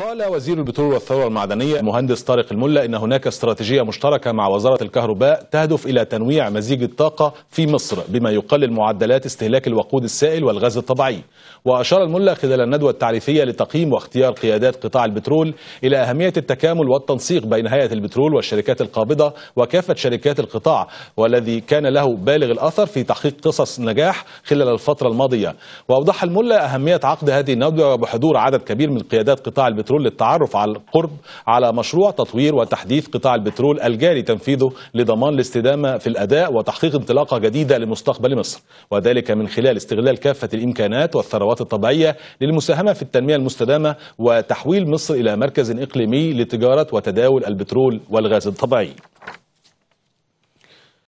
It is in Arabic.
قال وزير البترول والثروة المعدنية المهندس طارق الملا إن هناك استراتيجية مشتركة مع وزارة الكهرباء تهدف إلى تنويع مزيج الطاقة في مصر بما يقلل معدلات استهلاك الوقود السائل والغاز الطبيعي وأشار الملا خلال الندوة التعريفية لتقييم واختيار قيادات قطاع البترول إلى أهمية التكامل والتنسيق بين هيئة البترول والشركات القابضة وكافة شركات القطاع والذي كان له بالغ الأثر في تحقيق قصص نجاح خلال الفترة الماضية وأوضح الملا أهمية عقد هذه الندوة بحضور عدد كبير من قيادات قطاع البترول البترول للتعرف على القرب على مشروع تطوير وتحديث قطاع البترول الجاري تنفيذه لضمان الاستدامة في الأداء وتحقيق انطلاقة جديدة لمستقبل مصر وذلك من خلال استغلال كافة الإمكانات والثروات الطبيعية للمساهمة في التنمية المستدامة وتحويل مصر إلى مركز إقليمي لتجارة وتداول البترول والغاز الطبيعي